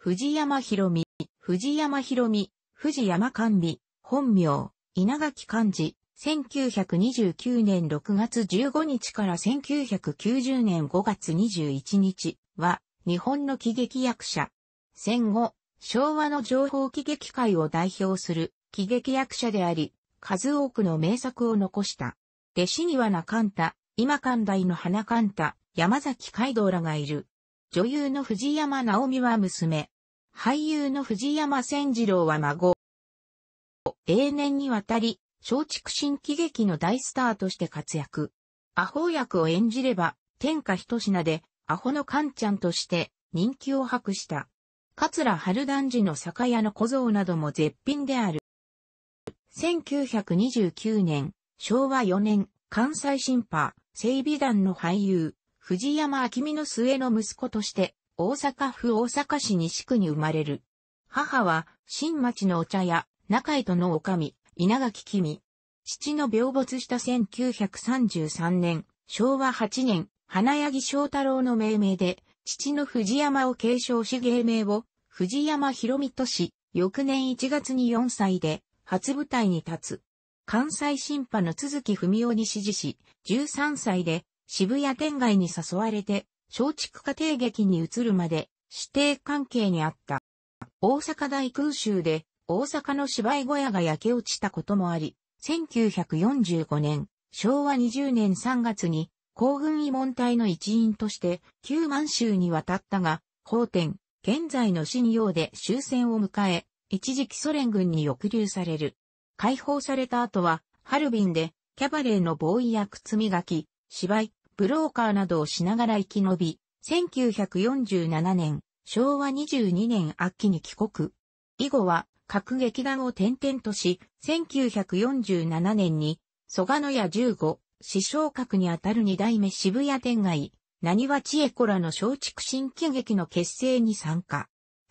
藤山博美、藤山博美、藤山寛美、本名、稲垣漢字、1929年6月15日から1990年5月21日は、日本の喜劇役者。戦後、昭和の情報喜劇界を代表する喜劇役者であり、数多くの名作を残した。弟子には中ん太、今寛大の花寛太、山崎海道らがいる。女優の藤山直美は娘。俳優の藤山千次郎は孫。永年にわたり、松竹新喜劇の大スターとして活躍。アホ役を演じれば、天下一品で、アホのカンちゃんとして人気を博した。桂春団寺の酒屋の小僧なども絶品である。1929年、昭和4年、関西新派、整備団の俳優、藤山明美の末の息子として、大阪府大阪市西区に生まれる。母は、新町のお茶屋、中井戸のおかみ、稲垣君。父の病没した1933年、昭和8年、花柳翔太郎の命名で、父の藤山を継承し芸名を、藤山博美とし、翌年1月に4歳で、初舞台に立つ。関西審判の都築文夫に指示し、13歳で渋谷天外に誘われて、松竹家庭劇に移るまで、指定関係にあった。大阪大空襲で、大阪の芝居小屋が焼け落ちたこともあり、1945年、昭和20年3月に、皇軍慰問隊の一員として、旧満州に渡ったが、法典、現在の信用で終戦を迎え、一時期ソ連軍に抑留される。解放された後は、ハルビンで、キャバレーのボーイや靴磨き、芝居、ブローカーなどをしながら生き延び、1947年、昭和22年秋に帰国。以後は、各劇団を転々とし、1947年に、蘇我野屋15、師匠格にあたる二代目渋谷天外、何は千恵子らの松竹新喜劇の結成に参加。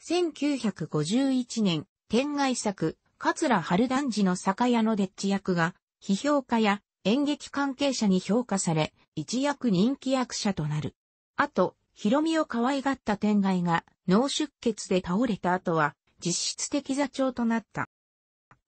1951年、天外作、桂春団次の酒屋のデッチ役が、批評家や演劇関係者に評価され、一躍人気役者となる。あと、ヒロミを可愛がった天外が脳出血で倒れた後は実質的座長となった。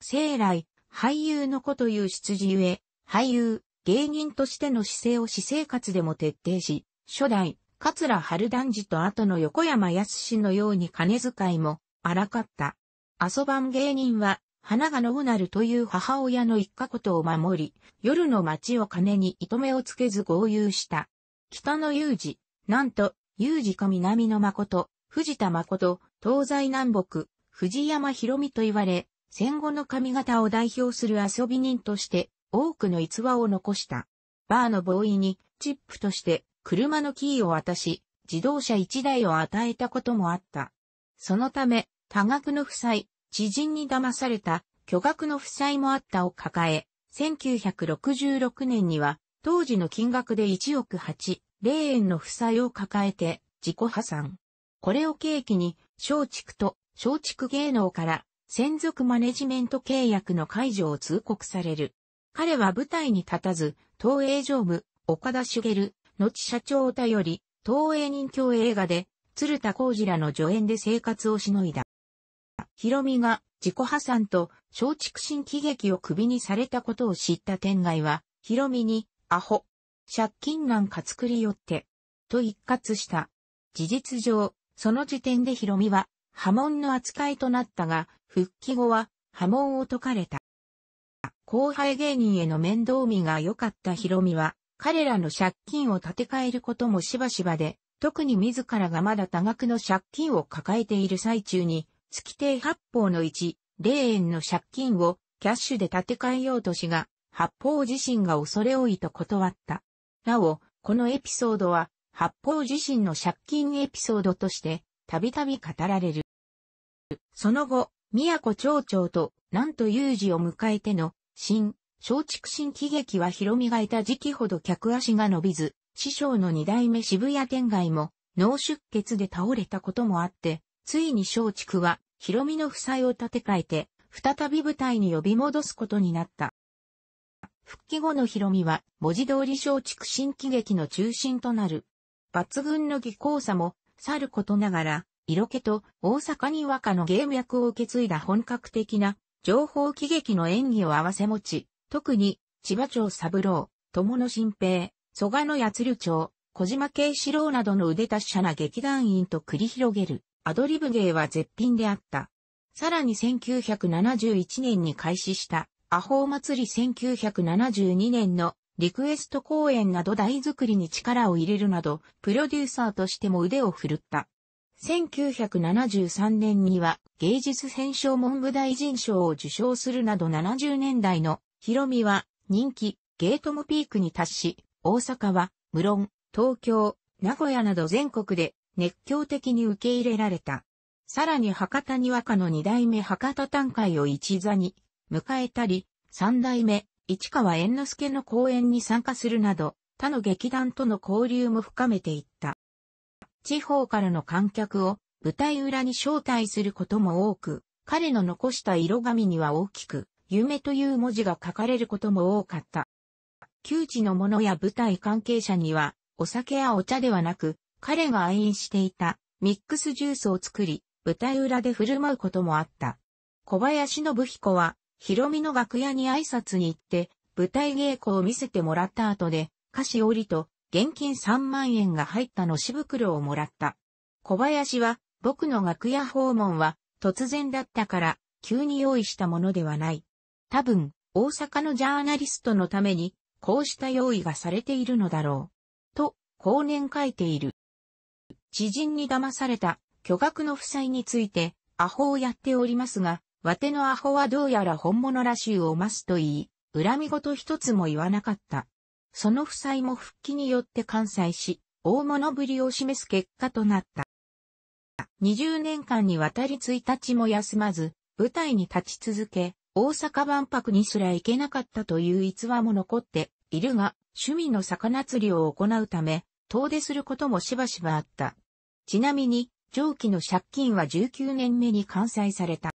生来、俳優の子という出自ゆえ、俳優、芸人としての姿勢を私生活でも徹底し、初代、桂春団次と後の横山康のように金遣いも荒かった。遊ばん芸人は花がの穂なるという母親の一家ことを守り、夜の街を金に糸目をつけず合流した。北の有事、なんと、有事か南の誠、藤田誠、東西南北、藤山博美と言われ、戦後の髪型を代表する遊び人として、多くの逸話を残した。バーのボーイに、チップとして、車のキーを渡し、自動車1台を与えたこともあった。そのため、多額の負債、知人に騙された巨額の負債もあったを抱え、1966年には当時の金額で1億8、0円の負債を抱えて自己破産。これを契機に松竹と松竹芸能から専属マネジメント契約の解除を通告される。彼は舞台に立たず、東映常務、岡田茂、後社長を頼り、東映人気映画で、鶴田浩二らの助演で生活をしのいだ。ヒロミが自己破産と小畜新喜劇を首にされたことを知った天外は、ヒロミに、アホ、借金なんか作りよって、と一括した。事実上、その時点でヒロミは、波紋の扱いとなったが、復帰後は、波紋を解かれた。後輩芸人への面倒見が良かったヒロミは、彼らの借金を立て替えることもしばしばで、特に自らがまだ多額の借金を抱えている最中に、月定八方の一、霊園の借金をキャッシュで立て替えようとしが、八方自身が恐れ多いと断った。なお、このエピソードは、八方自身の借金エピソードとして、たびたび語られる。その後、宮古町長と、なんと有事を迎えての、新、松竹新喜劇は広みがいた時期ほど客足が伸びず、師匠の二代目渋谷店外も、脳出血で倒れたこともあって、ついに松竹は、広見の負債を立て替えて、再び舞台に呼び戻すことになった。復帰後の広見は、文字通り松竹新喜劇の中心となる。抜群の技巧さも、去ることながら、色気と大阪に和歌の芸脈を受け継いだ本格的な情報喜劇の演技を合わせ持ち、特に千葉町三郎、友野新平、蘇我の八鶴町、小島慶四郎などの腕達者な劇団員と繰り広げるアドリブ芸は絶品であった。さらに1971年に開始した、アホー祭り1972年のリクエスト公演など台作りに力を入れるなど、プロデューサーとしても腕を振るった。1973年には芸術選奨文部大臣賞を受賞するなど70年代のヒロミは人気、ゲートもピークに達し、大阪は、無論、東京、名古屋など全国で熱狂的に受け入れられた。さらに博多に和歌の二代目博多短会を一座に迎えたり、三代目市川猿之助の公演に参加するなど、他の劇団との交流も深めていった。地方からの観客を舞台裏に招待することも多く、彼の残した色紙には大きく、夢という文字が書かれることも多かった。旧知の者や舞台関係者には、お酒やお茶ではなく、彼が愛飲していたミックスジュースを作り、舞台裏で振る舞うこともあった。小林信彦は、ヒロミの楽屋に挨拶に行って、舞台稽古を見せてもらった後で、歌詞折りと、現金3万円が入ったのし袋をもらった。小林は、僕の楽屋訪問は、突然だったから、急に用意したものではない。多分、大阪のジャーナリストのために、こうした用意がされているのだろう。と、後年書いている。知人に騙された巨額の負債についてアホをやっておりますが、わてのアホはどうやら本物らしゅうを増すと言い、恨み事一つも言わなかった。その負債も復帰によって完済し、大物ぶりを示す結果となった。20年間にわたり1日も休まず、舞台に立ち続け、大阪万博にすら行けなかったという逸話も残っているが、趣味の魚釣りを行うため、遠出することもしばしばあった。ちなみに、上記の借金は19年目に完済された。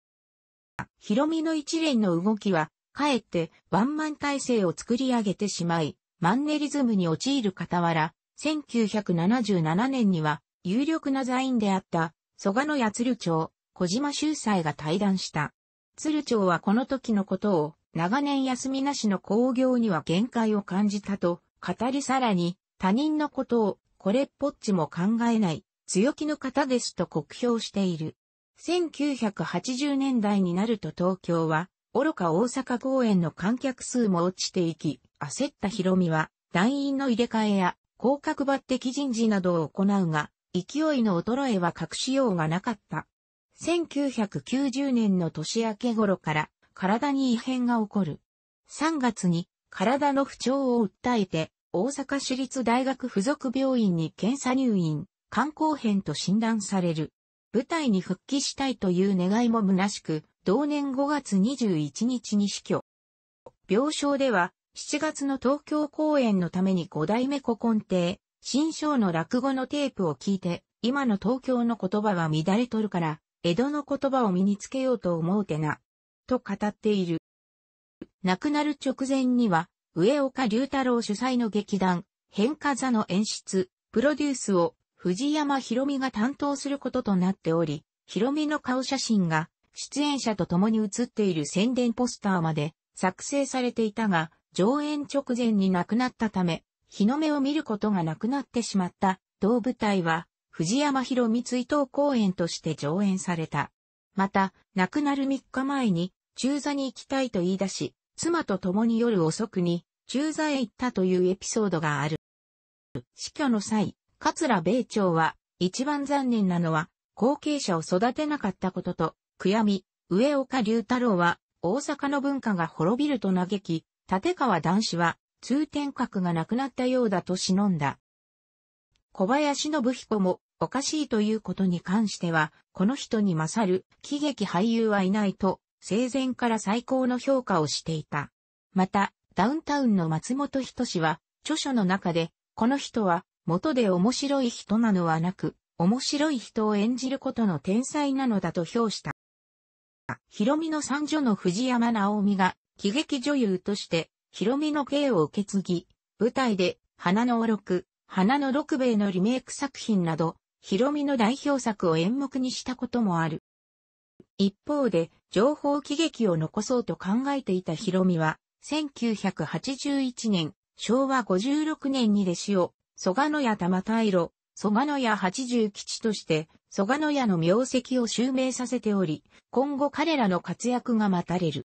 ヒロミの一連の動きは、かえってワンマン体制を作り上げてしまい、マンネリズムに陥る傍ら、1977年には有力な座員であった蘇我の八鶴町、小島秀才が対談した。鶴町はこの時のことを長年休みなしの工業には限界を感じたと語りさらに他人のことを、これっぽっちも考えない、強気の方ですと酷評している。1980年代になると東京は、愚か大阪公演の観客数も落ちていき、焦ったヒロミは、団員の入れ替えや、広角抜擢人事などを行うが、勢いの衰えは隠しようがなかった。1990年の年明け頃から、体に異変が起こる。3月に、体の不調を訴えて、大阪市立大学附属病院に検査入院、肝硬変と診断される。舞台に復帰したいという願いも虚しく、同年5月21日に死去。病床では、7月の東京公演のために5代目古今亭、新章の落語のテープを聞いて、今の東京の言葉は乱れとるから、江戸の言葉を身につけようと思うてな、と語っている。亡くなる直前には、上岡龍太郎主催の劇団、変化座の演出、プロデュースを藤山博美が担当することとなっており、博美の顔写真が出演者と共に写っている宣伝ポスターまで作成されていたが、上演直前に亡くなったため、日の目を見ることがなくなってしまった同舞台は、藤山博美追悼公演として上演された。また、亡くなる3日前に、中座に行きたいと言い出し、妻と共に夜遅くに駐在へ行ったというエピソードがある。死去の際、桂米朝は一番残念なのは後継者を育てなかったことと、悔やみ、上岡龍太郎は大阪の文化が滅びると嘆き、立川男子は通天閣がなくなったようだと忍んだ。小林信彦もおかしいということに関しては、この人に勝る喜劇俳優はいないと生前から最高の評価をしていた。また、ダウンタウンの松本人志は、著書の中で、この人は、元で面白い人なのはなく、面白い人を演じることの天才なのだと評した。ヒロミの三女の藤山直美が、喜劇女優として、ヒロミの芸を受け継ぎ、舞台で、花のおろく、花の六兵衛のリメイク作品など、ヒロミの代表作を演目にしたこともある。一方で、情報喜劇を残そうと考えていたヒロミは、1981年、昭和56年に弟子を、蘇我野屋玉大路、蘇我野屋八十吉として、蘇我野屋の名跡を襲名させており、今後彼らの活躍が待たれる。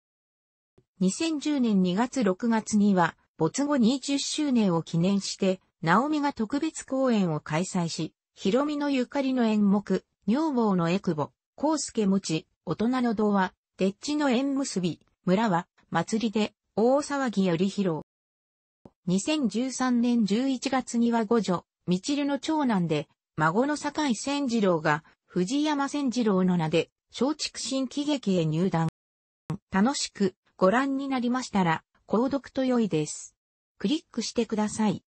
2010年2月6月には、没後20周年を記念して、ナオミが特別公演を開催し、ヒロミのゆかりの演目、女房のエクボ、コウスケ持ち、大人の童話、デッチの縁結び、村は、祭りで、大騒ぎより披露。2013年11月には五女、みちるの長男で、孫の坂井千次郎が、藤山千次郎の名で、松竹新喜劇へ入団。楽しくご覧になりましたら、購読と良いです。クリックしてください。